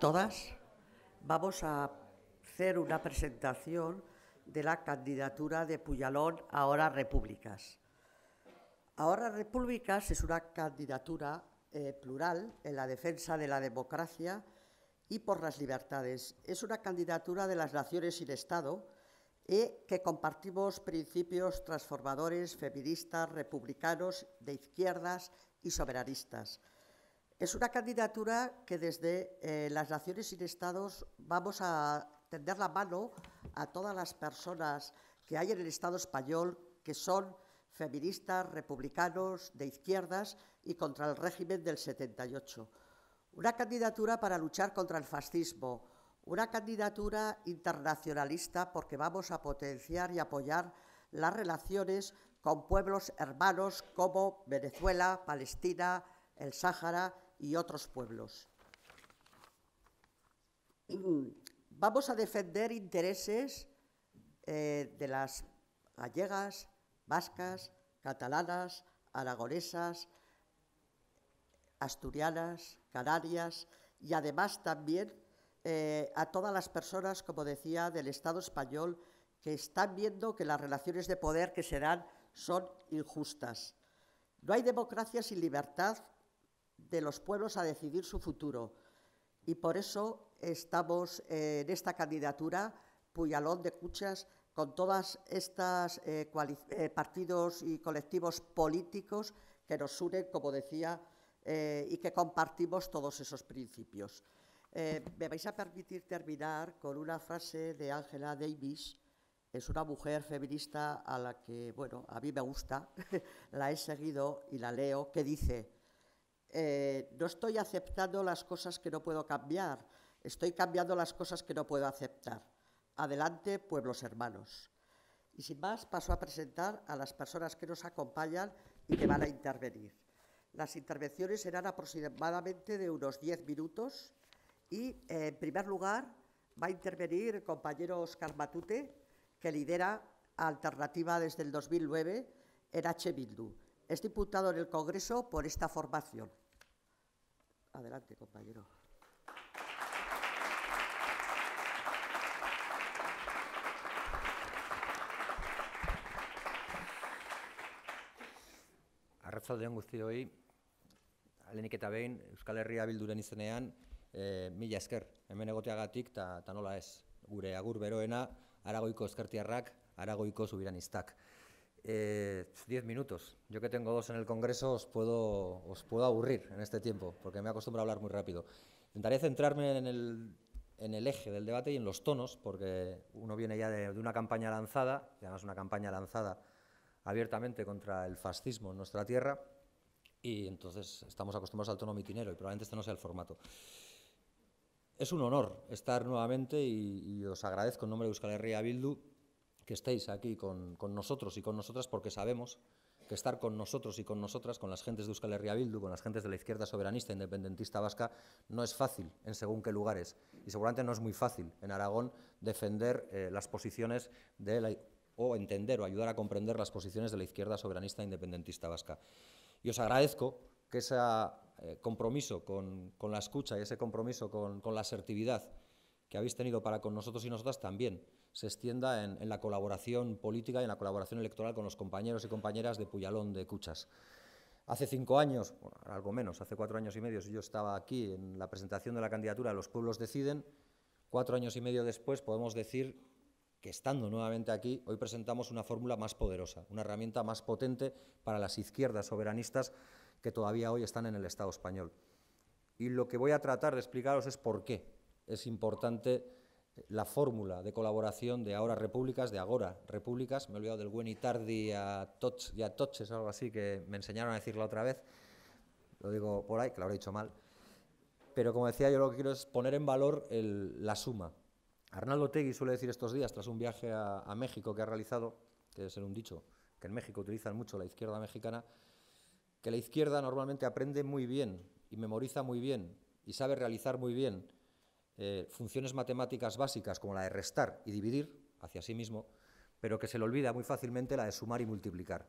todas vamos a hacer una presentación de la candidatura de Puyalón a Ahora Repúblicas. Ahora Repúblicas es una candidatura eh, plural en la defensa de la democracia y por las libertades. Es una candidatura de las naciones sin Estado y que compartimos principios transformadores, feministas, republicanos, de izquierdas y soberanistas. Es una candidatura que desde eh, las Naciones sin Estados vamos a tender la mano a todas las personas que hay en el Estado español que son feministas, republicanos, de izquierdas y contra el régimen del 78. Una candidatura para luchar contra el fascismo, una candidatura internacionalista porque vamos a potenciar y apoyar las relaciones con pueblos hermanos como Venezuela, Palestina, el Sáhara y otros pueblos. Mm, vamos a defender intereses eh, de las gallegas, vascas, catalanas, aragonesas, asturianas, canarias y además también eh, a todas las personas, como decía, del Estado español que están viendo que las relaciones de poder que se dan son injustas. No hay democracia sin libertad de los pueblos a decidir su futuro. Y por eso estamos en esta candidatura, Puyalón de Cuchas, con todos estas eh, eh, partidos y colectivos políticos que nos unen, como decía, eh, y que compartimos todos esos principios. me vais a permitir terminar con una frase de Ángela Davis, es una mujer feminista a la que, bueno, a mí me gusta, la he seguido y la leo, que dice, eh, no estoy aceptando las cosas que no puedo cambiar, estoy cambiando las cosas que no puedo aceptar. Adelante, pueblos hermanos. Y sin más, paso a presentar a las personas que nos acompañan y que van a intervenir. Las intervenciones serán aproximadamente de unos 10 minutos y, eh, en primer lugar, va a intervenir el compañero Oscar Matute, que lidera Alternativa desde el 2009 en H. Bildu. es diputado en el Congreso por esta formación. Adelante, compañero. Arratzaldean guzti hoi, alenik eta behin, Euskal Herria bilduren izenean, eh, mila esker, hemen egoteagatik, eta nola ez, gure agur beroena, aragoiko eskertiarrak, aragoiko zubiran iztak. Eh, diez minutos. Yo que tengo dos en el Congreso os puedo, os puedo aburrir en este tiempo, porque me acostumbro a hablar muy rápido. Intentaré centrarme en el, eje del debate y en los tonos, porque uno viene ya de, una campaña lanzada, y además una campaña lanzada abiertamente contra el fascismo en nuestra tierra, y entonces estamos acostumbrados al tono mitinero, y probablemente este no sea el formato. Es un honor estar nuevamente, y, y os agradezco en nombre de Euskal Herria Bildu, que estéis aquí con, nosotros y con nosotras, porque sabemos que estar con nosotros y con nosotras, con las gentes de Euskal Herria con las gentes de la izquierda soberanista independentista vasca, no es fácil en según qué lugares. Y seguramente no es muy fácil en Aragón defender eh, las posiciones de o entender o ayudar a comprender las posiciones de la izquierda soberanista independentista vasca. Y os agradezco que ese eh, compromiso con, la escucha y ese compromiso con, con la asertividad que habéis tenido para con nosotros y nosotras también se extienda en, la colaboración política y en la colaboración electoral con los compañeros y compañeras de Puyalón de Cuchas. Hace cinco años, algo menos, hace cuatro años y medio, yo estaba aquí en la presentación de la candidatura Los Pueblos Deciden. Cuatro años y medio después podemos decir que estando nuevamente aquí, hoy presentamos una fórmula más poderosa, una herramienta más potente para las izquierdas soberanistas que todavía hoy están en el Estado español. Y lo que voy a tratar de explicaros es por qué es importante la fórmula de colaboración de ahora repúblicas, de agora repúblicas, me he olvidado del buen y tardi a Toch y a Toches, algo así, que me enseñaron a decirlo otra vez, lo digo por ahí, que lo habré dicho mal, pero como decía, yo lo que quiero es poner en valor la suma. Arnaldo Tegui suele decir estos días, tras un viaje a, a México que ha realizado, que es un dicho que en México utilizan mucho la izquierda mexicana, que la izquierda normalmente aprende muy bien y memoriza muy bien y sabe realizar muy bien eh, funciones matemáticas básicas como la de restar y dividir hacia sí mismo, pero que se le olvida muy fácilmente la de sumar y multiplicar.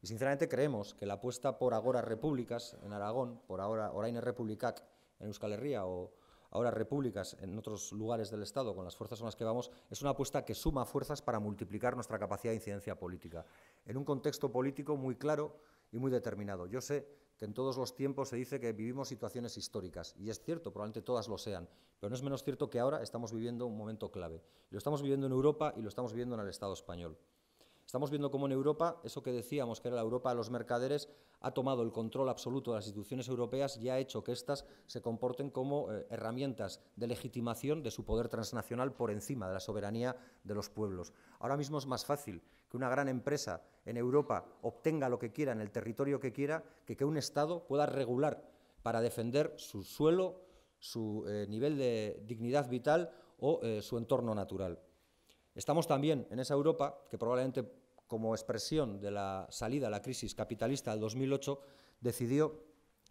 Y sinceramente creemos que la apuesta por Agora Repúblicas en Aragón, por ahora Oraine Republicac en Euskal Herria o ahora Repúblicas en otros lugares del Estado con las fuerzas con las que vamos, es una apuesta que suma fuerzas para multiplicar nuestra capacidad de incidencia política, en un contexto político muy claro y muy determinado. Yo sé que en todos los tiempos se dice que vivimos situaciones históricas, y es cierto, probablemente todas lo sean, pero no es menos cierto que ahora estamos viviendo un momento clave. Lo estamos viviendo en Europa y lo estamos viviendo en el Estado español. Estamos viendo cómo en Europa, eso que decíamos que era la Europa de los mercaderes, ha tomado el control absoluto de las instituciones europeas y ha hecho que éstas se comporten como eh, herramientas de legitimación de su poder transnacional por encima de la soberanía de los pueblos. Ahora mismo es más fácil que una gran empresa en Europa obtenga lo que quiera en el territorio que quiera, que que un Estado pueda regular para defender su suelo, su eh, nivel de dignidad vital o eh, su entorno natural. Estamos también en esa Europa que probablemente como expresión de la salida a la crisis capitalista del 2008 decidió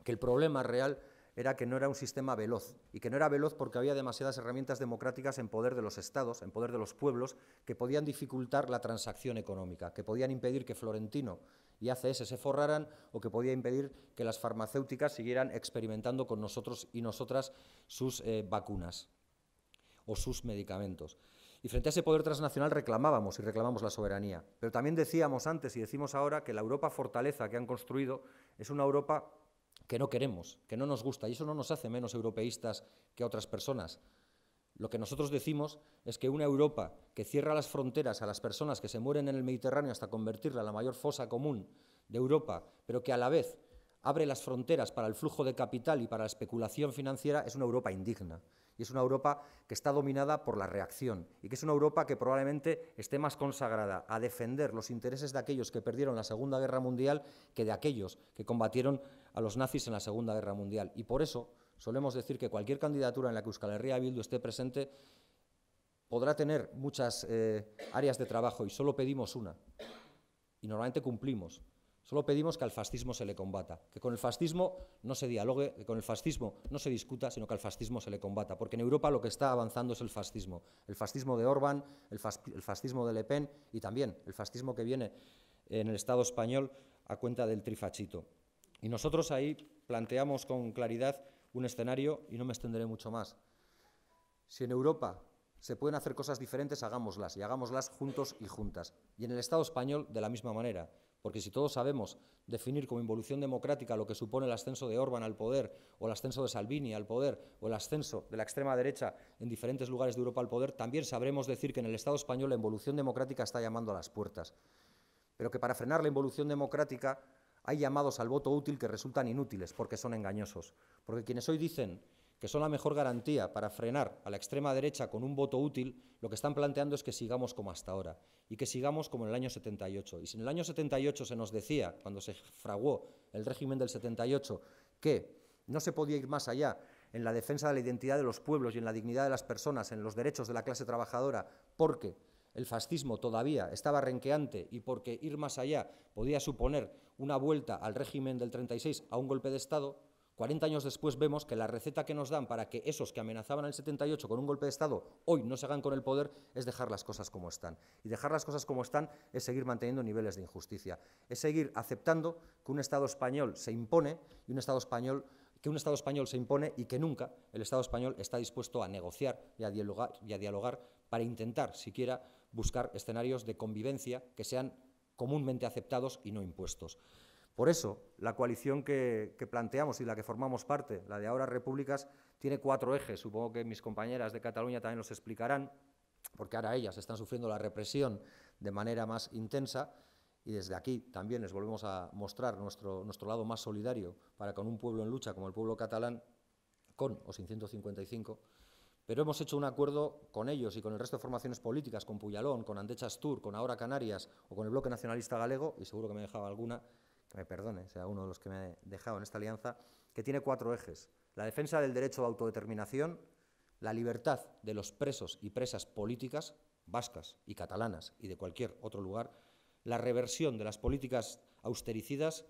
que el problema real era que no era un sistema veloz, y que no era veloz porque había demasiadas herramientas democráticas en poder de los estados, en poder de los pueblos, que podían dificultar la transacción económica, que podían impedir que Florentino y ACS se forraran o que podía impedir que las farmacéuticas siguieran experimentando con nosotros y nosotras sus eh, vacunas o sus medicamentos. Y frente a ese poder transnacional reclamábamos y reclamamos la soberanía. Pero también decíamos antes y decimos ahora que la Europa fortaleza que han construido es una Europa que no queremos, que no nos gusta, y eso no nos hace menos europeístas que otras personas. Lo que nosotros decimos es que una Europa que cierra las fronteras a las personas que se mueren en el Mediterráneo hasta convertirla en la mayor fosa común de Europa, pero que a la vez abre las fronteras para el flujo de capital y para la especulación financiera, es una Europa indigna. Y es una Europa que está dominada por la reacción y que es una Europa que probablemente esté más consagrada a defender los intereses de aquellos que perdieron la Segunda Guerra Mundial que de aquellos que combatieron a los nazis en la Segunda Guerra Mundial. Y por eso solemos decir que cualquier candidatura en la que Euskal Herria Bildu esté presente podrá tener muchas eh, áreas de trabajo y solo pedimos una. Y normalmente cumplimos Solo pedimos que al fascismo se le combata, que con el fascismo no se dialogue, que con el fascismo no se discuta, sino que al fascismo se le combata, porque en Europa lo que está avanzando es el fascismo, el fascismo de Orbán, el, fascismo de Le Pen y también el fascismo que viene en el Estado español a cuenta del trifachito. Y nosotros ahí planteamos con claridad un escenario, y no me extenderé mucho más. Si en Europa se pueden hacer cosas diferentes, hagámoslas, y hagámoslas juntos y juntas. Y en el Estado español de la misma manera. Porque si todos sabemos definir como involución democrática lo que supone el ascenso de Orban al poder, o el ascenso de Salvini al poder, o el ascenso de la extrema derecha en diferentes lugares de Europa al poder, también sabremos decir que en el Estado español la involución democrática está llamando a las puertas. Pero que para frenar la involución democrática hay llamados al voto útil que resultan inútiles porque son engañosos. Porque quienes hoy dicen que son la mejor garantía para frenar a la extrema derecha con un voto útil, lo que están planteando es que sigamos como hasta ahora y que sigamos como en el año 78. Y si en el año 78 se nos decía, cuando se fraguó el régimen del 78, que no se podía ir más allá en la defensa de la identidad de los pueblos y en la dignidad de las personas, en los derechos de la clase trabajadora, porque el fascismo todavía estaba renqueante y porque ir más allá podía suponer una vuelta al régimen del 36 a un golpe de Estado, 40 años después vemos que la receta que nos dan para que esos que amenazaban el 78 con un golpe de Estado hoy no se hagan con el poder es dejar las cosas como están. Y dejar las cosas como están es seguir manteniendo niveles de injusticia, es seguir aceptando que un Estado español se impone y un Estado español que un Estado español se impone y que nunca el Estado español está dispuesto a negociar y dialogar, y a dialogar para intentar siquiera buscar escenarios de convivencia que sean comúnmente aceptados y no impuestos. Por eso, la coalición que, planteamos y la que formamos parte, la de ahora Repúblicas, tiene cuatro ejes. Supongo que mis compañeras de Cataluña también los explicarán, porque ahora ellas están sufriendo la represión de manera más intensa y desde aquí también les volvemos a mostrar nuestro, nuestro lado más solidario para con un pueblo en lucha como el pueblo catalán, con o sin 155. Pero hemos hecho un acuerdo con ellos y con el resto de formaciones políticas, con Puyalón, con Andechas Tour, con Ahora Canarias o con el Bloque Nacionalista Galego, y seguro que me dejaba alguna, me perdone, sea uno de los que me ha dejado en esta alianza, que tiene cuatro ejes. La defensa del derecho a autodeterminación, la libertad de los presos y presas políticas, vascas y catalanas y de cualquier otro lugar, la reversión de las políticas austericidas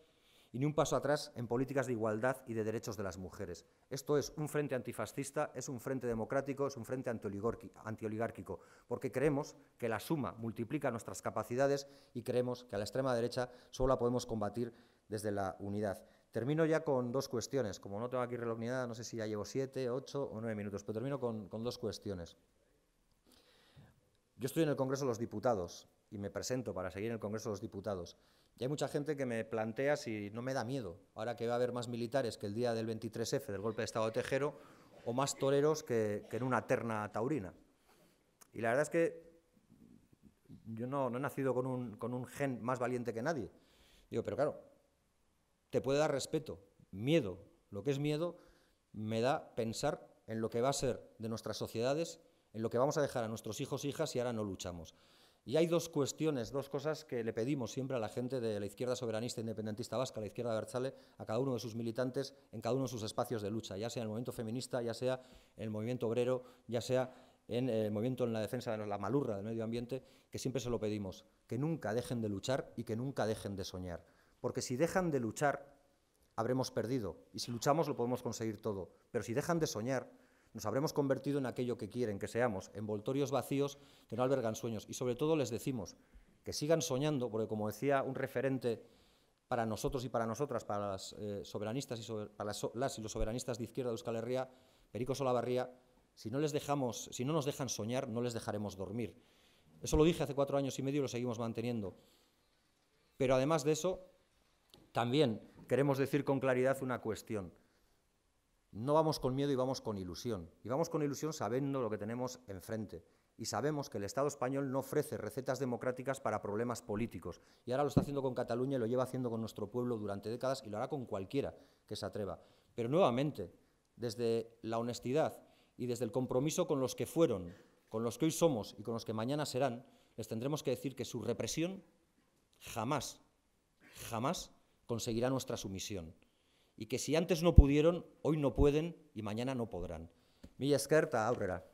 y ni un paso atrás en políticas de igualdad y de derechos de las mujeres. Esto es un frente antifascista, es un frente democrático, es un frente antioligárquico, porque creemos que la suma multiplica nuestras capacidades y creemos que a la extrema derecha solo la podemos combatir desde la unidad. Termino ya con dos cuestiones. Como no tengo aquí reloj ni nada, no sé si ya llevo siete, ocho o nueve minutos, pero termino con, con dos cuestiones. Yo estoy en el Congreso de los Diputados y me presento para seguir en el Congreso de los Diputados. Y hay mucha gente que me plantea si no me da miedo, ahora que va a haber más militares que el día del 23F del golpe de Estado de Tejero, o más toreros que, en una terna taurina. Y la verdad es que yo no, he nacido con un, con un, gen más valiente que nadie. Digo, pero claro, te puede dar respeto, miedo. Lo que es miedo me da pensar en lo que va a ser de nuestras sociedades, en lo que vamos a dejar a nuestros hijos e hijas si ahora no luchamos. Y hay dos cuestiones, dos cosas que le pedimos siempre a la gente de la izquierda soberanista independentista vasca, la izquierda Berchale, a cada uno de sus militantes en cada uno de sus espacios de lucha, ya sea en el movimiento feminista, ya sea en el movimiento obrero, ya sea en el movimiento en la defensa de la malurra del medio ambiente, que siempre se lo pedimos, que nunca dejen de luchar y que nunca dejen de soñar. Porque si dejan de luchar, habremos perdido. Y si luchamos, lo podemos conseguir todo. Pero si dejan de soñar, nos habremos convertido en aquello que quieren que seamos, envoltorios vacíos que no albergan sueños. Y sobre todo les decimos que sigan soñando, porque como decía un referente para nosotros y para nosotras, para las eh, soberanistas y para las, y los soberanistas de izquierda de Euskal Herria, Perico Solabarría, si no les dejamos, si no nos dejan soñar, no les dejaremos dormir. Eso lo dije hace cuatro años y medio y lo seguimos manteniendo. Pero además de eso, también queremos decir con claridad una cuestión. No vamos con miedo y vamos con ilusión. Y vamos con ilusión sabiendo lo que tenemos enfrente. Y sabemos que el Estado español no ofrece recetas democráticas para problemas políticos. Y ahora lo está haciendo con Cataluña y lo lleva haciendo con nuestro pueblo durante décadas y lo hará con cualquiera que se atreva. Pero nuevamente, desde la honestidad y desde el compromiso con los que fueron, con los que hoy somos y con los que mañana serán, les tendremos que decir que su represión jamás, jamás conseguirá nuestra sumisión y que si antes no pudieron, hoy no pueden y mañana no podrán. Mi Esquerta, aurrera.